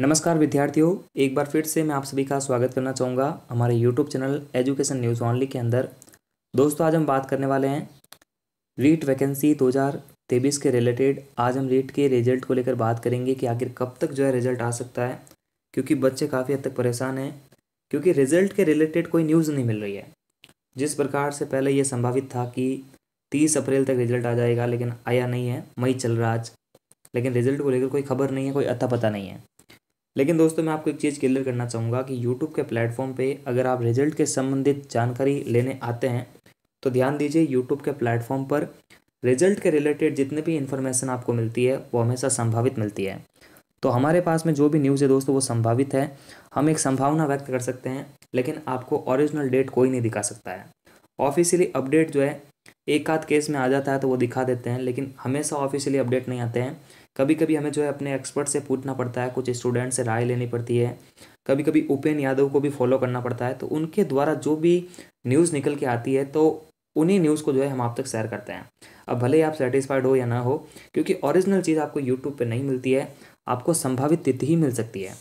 नमस्कार विद्यार्थियों एक बार फिर से मैं आप सभी का स्वागत करना चाहूँगा हमारे YouTube channel education news only के अंदर दोस्तों आज हम बात करने वाले हैं रीट वैकेंसी 2023 के रिलेटेड आज हम रीट के रिजल्ट को लेकर बात करेंगे कि आखिर कब तक जो है रिजल्ट आ सकता है क्योंकि बच्चे काफ़ी हद तक परेशान हैं क्योंकि रिजल्ट के रिलेटेड कोई न्यूज़ नहीं मिल रही है जिस प्रकार से पहले ये संभावित था कि तीस अप्रैल तक रिजल्ट आ जाएगा लेकिन आया नहीं है मई चल रहा आज लेकिन रिजल्ट को लेकर कोई खबर नहीं है कोई अता पता नहीं है लेकिन दोस्तों मैं आपको एक चीज़ क्लियर करना चाहूँगा कि यूट्यूब के प्लेटफॉर्म पर अगर आप रिजल्ट के संबंधित जानकारी लेने आते हैं तो ध्यान दीजिए यूट्यूब के प्लेटफॉर्म पर रिजल्ट के रिलेटेड जितने भी इन्फॉर्मेशन आपको मिलती है वो हमेशा संभावित मिलती है तो हमारे पास में जो भी न्यूज़ है दोस्तों वो संभावित है हम एक संभावना व्यक्त कर सकते हैं लेकिन आपको ओरिजिनल डेट कोई नहीं दिखा सकता है ऑफिशियली अपडेट जो है एक आध केस में आ जाता है तो वो दिखा देते हैं लेकिन हमेशा ऑफिशियली अपडेट नहीं आते हैं कभी कभी हमें जो है अपने एक्सपर्ट से पूछना पड़ता है कुछ स्टूडेंट से राय लेनी पड़ती है कभी कभी उपेन यादव को भी फॉलो करना पड़ता है तो उनके द्वारा जो भी न्यूज़ निकल के आती है तो उन्हीं न्यूज़ को जो है हम आप तक शेयर करते हैं अब भले ही आप सेटिस्फाइड हो या ना हो क्योंकि ओरिजिनल चीज़ आपको यूट्यूब पर नहीं मिलती है आपको संभावित तिथि ही मिल सकती है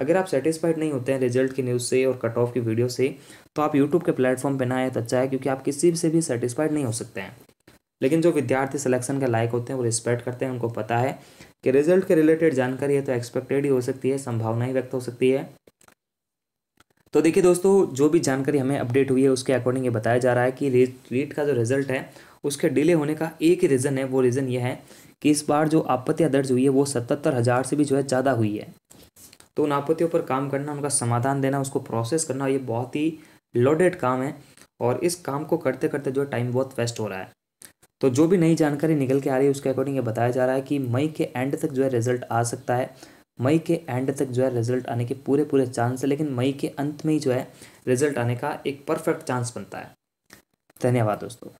अगर आप सेटिस्फाइड नहीं होते हैं रिजल्ट की न्यूज़ से और कट ऑफ की वीडियो से तो आप यूट्यूब के प्लेटफॉर्म पर ना आए तो अच्छा है क्योंकि आप किसी से भी सेटिस्फाइड नहीं हो सकते हैं लेकिन जो विद्यार्थी सिलेक्शन के लायक होते हैं वो रिस्पेक्ट करते हैं उनको पता है कि रिजल्ट के रिलेटेड जानकारी है तो एक्सपेक्टेड ही हो सकती है संभावना ही व्यक्त हो सकती है तो देखिए दोस्तों जो भी जानकारी हमें अपडेट हुई है उसके अकॉर्डिंग ये बताया जा रहा है कि रीट का जो रिजल्ट है उसके डिले होने का एक ही रीज़न है वो रीज़न ये है कि इस बार जो आपत्तियाँ दर्ज हुई है वो सतहत्तर हज़ार से भी जो है ज़्यादा हुई है तो उन आपत्तियों पर काम करना उनका समाधान देना उसको प्रोसेस करना ये बहुत ही लोडेड काम है और इस काम को करते करते जो टाइम बहुत वेस्ट हो रहा है तो जो भी नई जानकारी निकल के आ रही है उसके अकॉर्डिंग ये बताया जा रहा है कि मई के एंड तक जो है रिजल्ट आ सकता है मई के एंड तक जो है रिजल्ट आने के पूरे पूरे चांस है लेकिन मई के अंत में ही जो है रिजल्ट आने का एक परफेक्ट चांस बनता है धन्यवाद दोस्तों